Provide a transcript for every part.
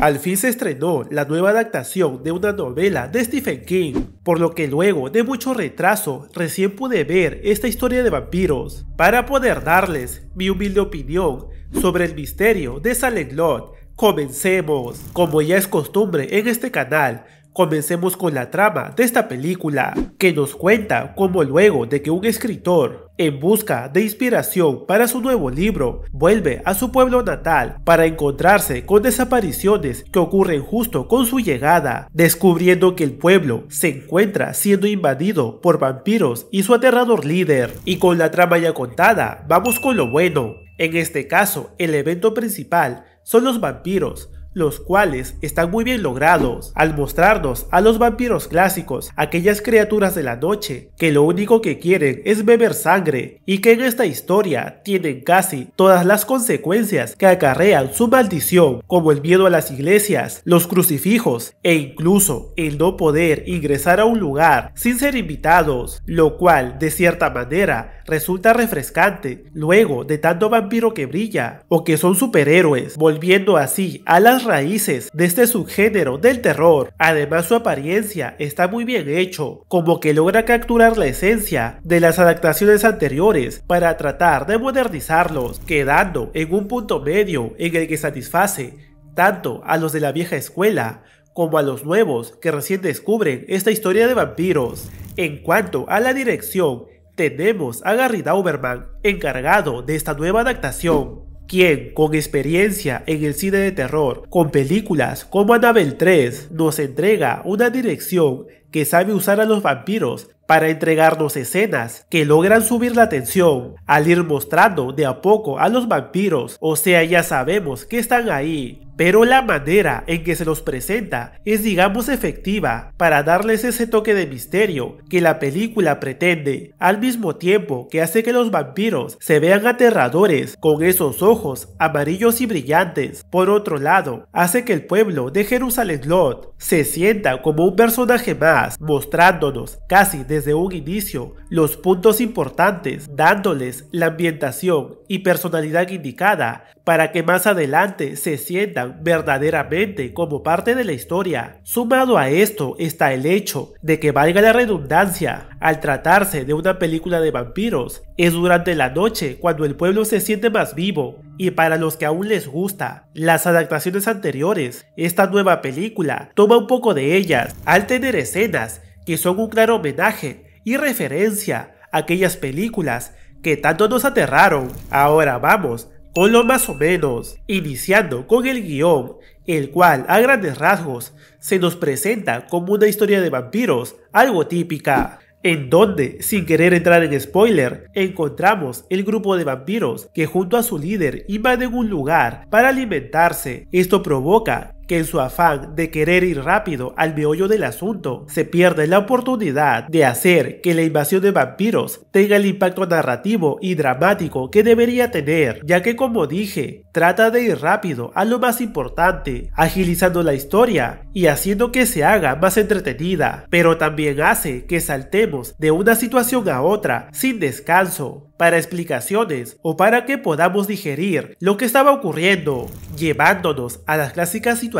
Al fin se estrenó la nueva adaptación de una novela de Stephen King, por lo que luego de mucho retraso recién pude ver esta historia de vampiros para poder darles mi humilde opinión sobre el misterio de Salem Lot. Comencemos. Como ya es costumbre en este canal, Comencemos con la trama de esta película, que nos cuenta cómo luego de que un escritor, en busca de inspiración para su nuevo libro, vuelve a su pueblo natal para encontrarse con desapariciones que ocurren justo con su llegada, descubriendo que el pueblo se encuentra siendo invadido por vampiros y su aterrador líder. Y con la trama ya contada, vamos con lo bueno. En este caso, el evento principal son los vampiros, los cuales están muy bien logrados al mostrarnos a los vampiros clásicos, aquellas criaturas de la noche que lo único que quieren es beber sangre y que en esta historia tienen casi todas las consecuencias que acarrean su maldición, como el miedo a las iglesias, los crucifijos e incluso el no poder ingresar a un lugar sin ser invitados, lo cual de cierta manera resulta refrescante luego de tanto vampiro que brilla o que son superhéroes, volviendo así a las raíces de este subgénero del terror. Además su apariencia está muy bien hecho, como que logra capturar la esencia de las adaptaciones anteriores para tratar de modernizarlos, quedando en un punto medio en el que satisface tanto a los de la vieja escuela como a los nuevos que recién descubren esta historia de vampiros. En cuanto a la dirección, tenemos a Gary Dauberman encargado de esta nueva adaptación quien, con experiencia en el cine de terror, con películas como Annabelle 3, nos entrega una dirección que sabe usar a los vampiros para entregarnos escenas que logran subir la tensión al ir mostrando de a poco a los vampiros, o sea ya sabemos que están ahí, pero la manera en que se los presenta es digamos efectiva para darles ese toque de misterio que la película pretende, al mismo tiempo que hace que los vampiros se vean aterradores con esos ojos amarillos y brillantes. Por otro lado, hace que el pueblo de Jerusalén Lot se sienta como un personaje más, mostrándonos casi desde un inicio los puntos importantes, dándoles la ambientación y personalidad indicada para que más adelante se sientan verdaderamente como parte de la historia. Sumado a esto está el hecho de que valga la redundancia, al tratarse de una película de vampiros, es durante la noche cuando el pueblo se siente más vivo, y para los que aún les gusta las adaptaciones anteriores, esta nueva película toma un poco de ellas al tener escenas que son un claro homenaje y referencia a aquellas películas que tanto nos aterraron. Ahora vamos o lo más o menos, iniciando con el guión, el cual a grandes rasgos se nos presenta como una historia de vampiros algo típica, en donde, sin querer entrar en spoiler, encontramos el grupo de vampiros que junto a su líder invaden un lugar para alimentarse. Esto provoca que en su afán de querer ir rápido al meollo del asunto, se pierde la oportunidad de hacer que la invasión de vampiros tenga el impacto narrativo y dramático que debería tener, ya que como dije, trata de ir rápido a lo más importante, agilizando la historia y haciendo que se haga más entretenida, pero también hace que saltemos de una situación a otra sin descanso, para explicaciones o para que podamos digerir lo que estaba ocurriendo, llevándonos a las clásicas situaciones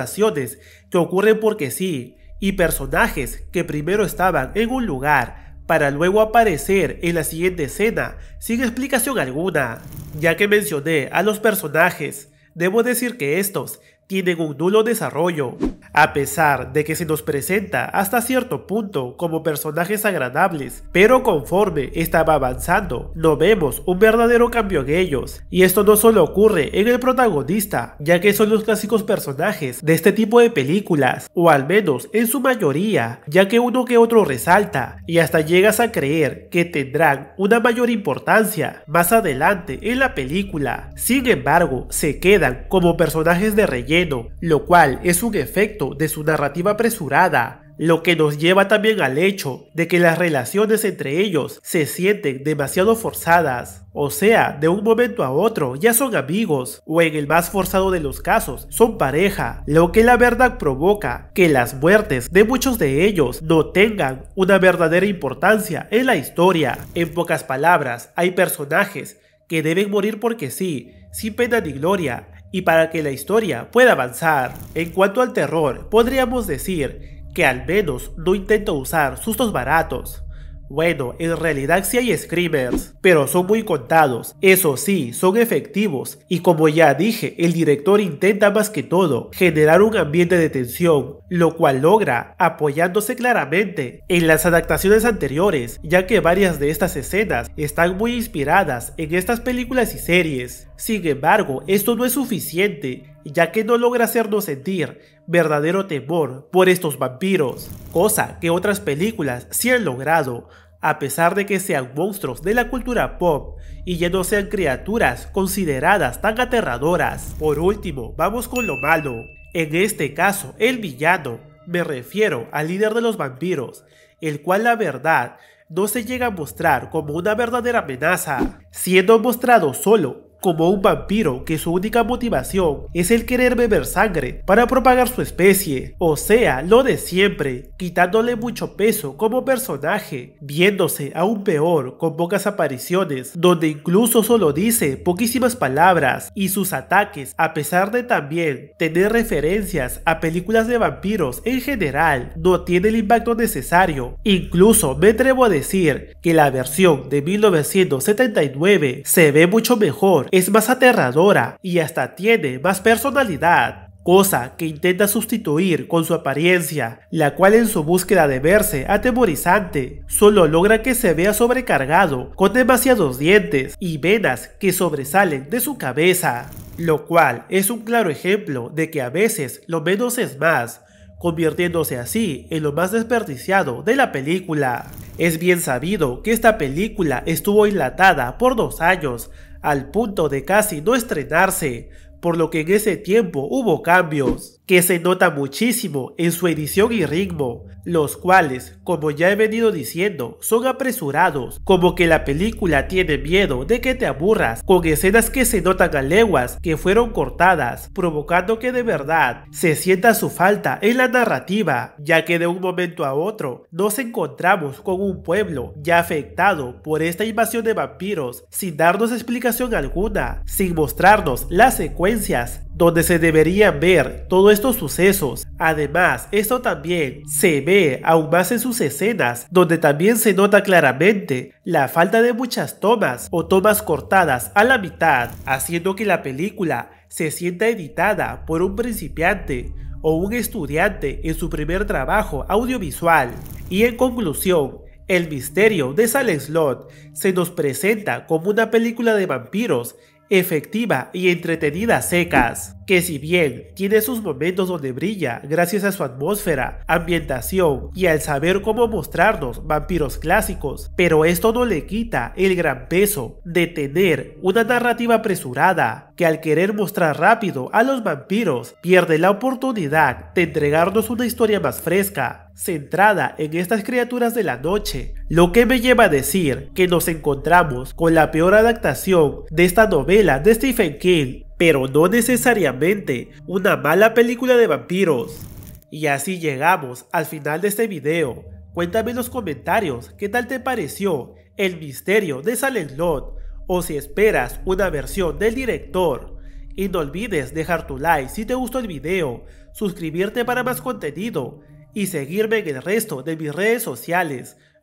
que ocurren porque sí y personajes que primero estaban en un lugar para luego aparecer en la siguiente escena sin explicación alguna. Ya que mencioné a los personajes, debo decir que estos tienen un nulo desarrollo. A pesar de que se nos presenta hasta cierto punto como personajes agradables, pero conforme estaba avanzando, no vemos un verdadero cambio en ellos. Y esto no solo ocurre en el protagonista, ya que son los clásicos personajes de este tipo de películas, o al menos en su mayoría, ya que uno que otro resalta, y hasta llegas a creer que tendrán una mayor importancia más adelante en la película. Sin embargo, se quedan como personajes de relleno lo cual es un efecto de su narrativa apresurada, lo que nos lleva también al hecho de que las relaciones entre ellos se sienten demasiado forzadas, o sea, de un momento a otro ya son amigos, o en el más forzado de los casos, son pareja, lo que la verdad provoca que las muertes de muchos de ellos no tengan una verdadera importancia en la historia. En pocas palabras, hay personajes que deben morir porque sí, sin pena ni gloria, y para que la historia pueda avanzar, en cuanto al terror, podríamos decir que al menos no intento usar sustos baratos, bueno, en realidad sí hay screamers, pero son muy contados. Eso sí, son efectivos. Y como ya dije, el director intenta más que todo generar un ambiente de tensión, lo cual logra apoyándose claramente en las adaptaciones anteriores, ya que varias de estas escenas están muy inspiradas en estas películas y series. Sin embargo, esto no es suficiente, ya que no logra hacernos sentir verdadero temor por estos vampiros, cosa que otras películas sí han logrado, a pesar de que sean monstruos de la cultura pop y ya no sean criaturas consideradas tan aterradoras. Por último, vamos con lo malo. En este caso, el villano, me refiero al líder de los vampiros, el cual la verdad no se llega a mostrar como una verdadera amenaza, siendo mostrado solo como un vampiro que su única motivación es el querer beber sangre para propagar su especie, o sea, lo de siempre, quitándole mucho peso como personaje, viéndose aún peor con pocas apariciones, donde incluso solo dice poquísimas palabras y sus ataques, a pesar de también tener referencias a películas de vampiros en general, no tiene el impacto necesario. Incluso me atrevo a decir que la versión de 1979 se ve mucho mejor es más aterradora y hasta tiene más personalidad cosa que intenta sustituir con su apariencia, la cual en su búsqueda de verse atemorizante, solo logra que se vea sobrecargado con demasiados dientes y venas que sobresalen de su cabeza, lo cual es un claro ejemplo de que a veces lo menos es más, convirtiéndose así en lo más desperdiciado de la película. Es bien sabido que esta película estuvo enlatada por dos años al punto de casi no estrenarse, por lo que en ese tiempo hubo cambios que se nota muchísimo en su edición y ritmo, los cuales, como ya he venido diciendo, son apresurados, como que la película tiene miedo de que te aburras, con escenas que se notan a leguas que fueron cortadas, provocando que de verdad se sienta su falta en la narrativa, ya que de un momento a otro nos encontramos con un pueblo ya afectado por esta invasión de vampiros sin darnos explicación alguna, sin mostrarnos las secuencias donde se deberían ver todo esto estos sucesos. Además, esto también se ve aún más en sus escenas, donde también se nota claramente la falta de muchas tomas o tomas cortadas a la mitad, haciendo que la película se sienta editada por un principiante o un estudiante en su primer trabajo audiovisual. Y en conclusión, El misterio de Salen Slot se nos presenta como una película de vampiros efectiva y entretenida secas, que si bien tiene sus momentos donde brilla gracias a su atmósfera, ambientación y al saber cómo mostrarnos vampiros clásicos, pero esto no le quita el gran peso de tener una narrativa apresurada que al querer mostrar rápido a los vampiros pierde la oportunidad de entregarnos una historia más fresca, centrada en estas criaturas de la noche, lo que me lleva a decir que nos encontramos con la peor adaptación de esta novela de Stephen King, pero no necesariamente una mala película de vampiros. Y así llegamos al final de este video. Cuéntame en los comentarios qué tal te pareció el misterio de Silent Lot o si esperas una versión del director. Y no olvides dejar tu like si te gustó el video, suscribirte para más contenido y seguirme en el resto de mis redes sociales